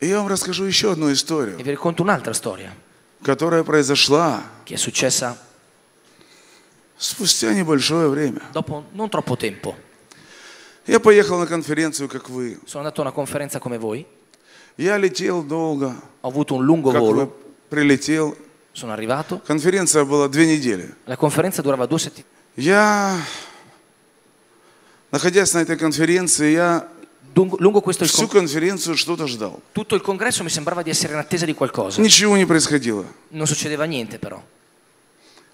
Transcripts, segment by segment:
И я вам расскажу еще одну историю. E vi racconto un'altra storia которая произошла che è successa спустя небольшое время. Dopo non troppo tempo. Я поехал на конференцию, как вы. Sono andato a una conferenza come voi. Я летел долго. Ho avuto un lungo как volo. прилетел. Sono arrivato. Конференция была две недели. La conferenza durava due settimane. Я, находясь на этой конференции, я Lungo, lungo questo il Всю конференцию что-то ждал. Tutto il congresso mi sembrava di essere in attesa di qualcosa. Ничего не происходило. Non succedeva niente però.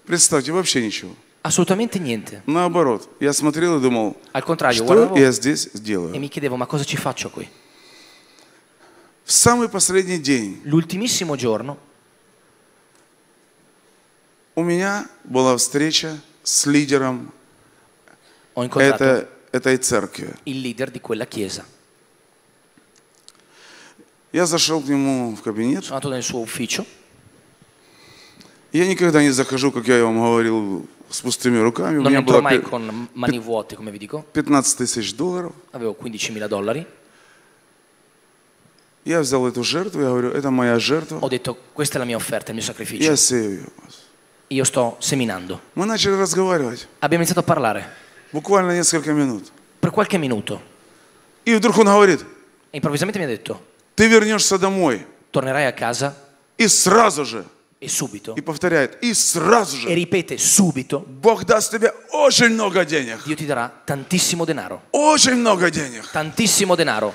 Представьте, вообще ничего. Assolutamente niente. Наоборот, я смотрел и думал, Al contrario, что guardavo, я здесь делаю? E mi chiedevo, ma cosa ci faccio qui? В самый последний день L'ultimissimo giorno у меня была встреча с лидером Ho incontrato, это этой церкви. Il leader di quella chiesa. Я зашел к нему в кабинет. Sono andato nel suo ufficio. Я никогда не захожу, как я вам говорил, с пустыми руками. Non У меня entro было mai con mani vuote, come vi dico. 15 тысяч долларов. Avevo 15.000 dollari. Я взял эту жертву, я говорю, это моя жертва. Ho detto, questa è la mia offerta, il mio sacrificio. Я сею. Io sto seminando. Мы начали разговаривать. Abbiamo iniziato a parlare. Буквально несколько минут. Per qualche minuto. И вдруг он говорит, E improvvisamente mi ha detto, ты вернешься домой. tornerai a casa И сразу же, e subito, и повторяет, и сразу e же, ripete subito, Бог даст тебе очень много денег. Dio ti darà tantissimo denaro. Очень много денег. Tantissimo denaro.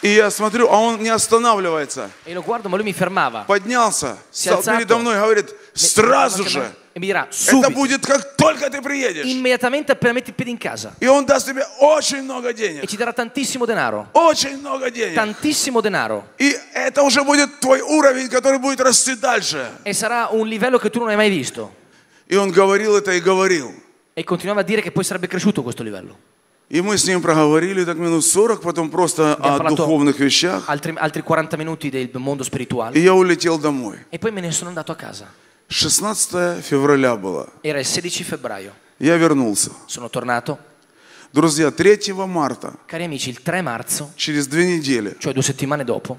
И я смотрю, а он не останавливается. E lo guardo, ma lui mi fermava. Поднялся, Si è стал alzato. передо мной, говорит, сразу же, e mi dirà subito. Это будет как только ты приедешь. Immediatamente appena metti il piede in casa. И он даст тебе очень много денег. E ci darà tantissimo denaro. Очень много денег. Tantissimo denaro. И это уже будет твой уровень, который будет расти дальше. E sarà un livello che tu non hai mai visto. И он говорил это и говорил. E continuava a dire che poi sarebbe cresciuto questo livello. И мы с ним проговорили так минут 40, потом просто о духовных вещах. Altri, altri 40 minuti del mondo spirituale. И я улетел домой. E poi me ne sono andato a casa. 16 февраля было. Era il 16 febbraio. Я вернулся. Sono tornato. Друзья, 3 марта. Cari amici, il 3 marzo. Через две недели. Cioè due settimane dopo.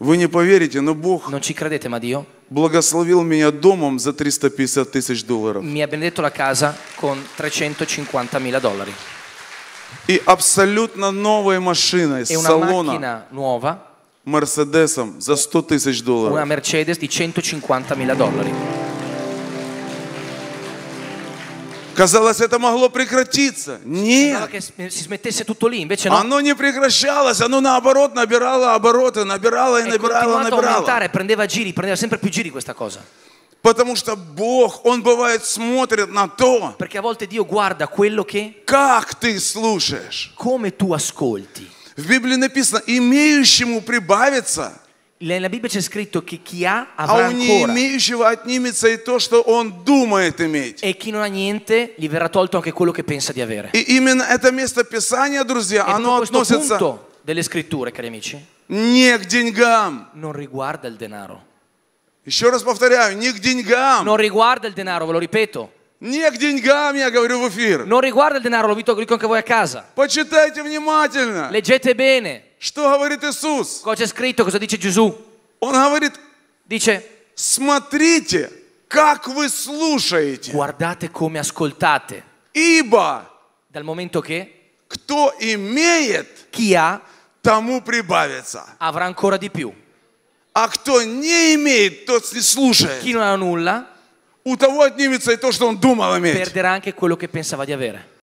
Вы не поверите, но Бог non ci credete, ma Dio благословил меня домом за 350 тысяч долларов. mi ha benedetto la casa con 350.000 dollari. И абсолютно новой машиной с E una macchina nuova Мерседесом за 100 тысяч долларов. Una Mercedes di 150.000 долларов. Казалось, это могло прекратиться. Нет. Оно не прекращалось, оно наоборот набирало обороты, набирало и набирало, набирало. Prendeva giri, prendeva sempre più giri questa cosa. Потому что Бог, Он бывает смотрит на то, Perché a volte Dio guarda quello che, как ты слушаешь. Come tu ascolti. В Библии написано, имеющему прибавится. Nella Bibbia c'è scritto che chi ha avrà а у не ancora имеющего отнимется и то, что он думает иметь. e chi non ha niente gli verrà tolto anche quello che pensa di avere. И именно это место Писания, друзья, E оно proprio questo относится punto delle scritture, cari amici, не к деньгам. non riguarda il denaro. Еще раз повторяю, не к деньгам. Non riguarda il denaro, ve lo ripeto. Не к деньгам, я говорю в эфир. Non riguarda il denaro, lo dico anche voi a casa. Почитайте внимательно. Leggete bene. Что говорит Иисус? Cosa c'è scritto, cosa dice Gesù? Он говорит, dice, смотрите, как вы слушаете. Guardate come ascoltate. Ибо, dal momento che, кто имеет, chi ha, тому прибавится. Avrà ancora di più. А кто не имеет, тот не слушает. Chi non ha nulla, Perderà anche quello che pensava di avere.